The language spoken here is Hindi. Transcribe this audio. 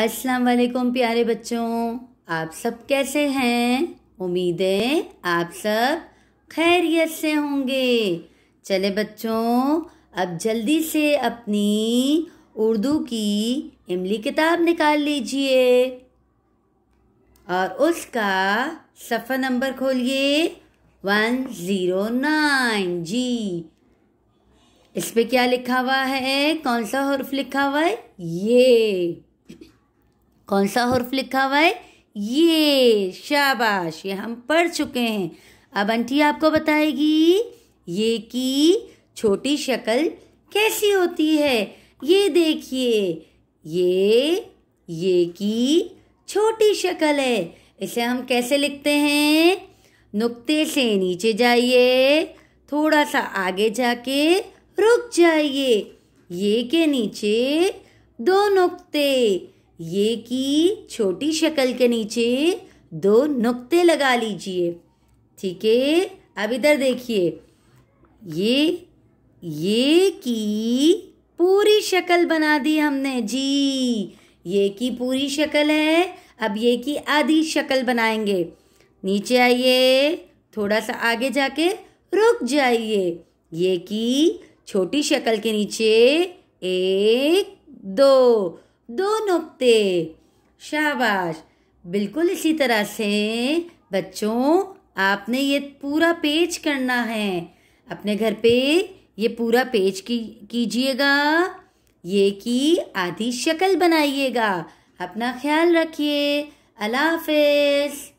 अस्सलाम वालेकुम प्यारे बच्चों आप सब कैसे हैं उम्मीद है आप सब खैरियत से होंगे चले बच्चों अब जल्दी से अपनी उर्दू की इमली किताब निकाल लीजिए और उसका सफ़ा नंबर खोलिए वन ज़ीरो नाइन जी इस पे क्या लिखा हुआ है कौन सा हर्फ लिखा हुआ है ये कौन सा हर्फ लिखा हुआ है ये शाबाश ये हम पढ़ चुके हैं अब आंटी आपको बताएगी ये की छोटी शक्ल कैसी होती है ये देखिए ये ये की छोटी शक्ल है इसे हम कैसे लिखते हैं नुक्ते से नीचे जाइए थोड़ा सा आगे जाके रुक जाइए ये के नीचे दो नुक्ते ये की छोटी शक्ल के नीचे दो नुक्ते लगा लीजिए ठीक है अब इधर देखिए ये ये की पूरी शक्ल बना दी हमने जी ये की पूरी शक्ल है अब ये की आधी शक्ल बनाएंगे नीचे आइए थोड़ा सा आगे जाके रुक जाइए ये की छोटी शक्ल के नीचे एक दो दो नुक्ते शाबाश बिल्कुल इसी तरह से बच्चों आपने ये पूरा पेज करना है अपने घर पे ये पूरा पेज की कीजिएगा ये की आधी शक्ल बनाइएगा अपना ख्याल रखिए अल्लाह हाफिज़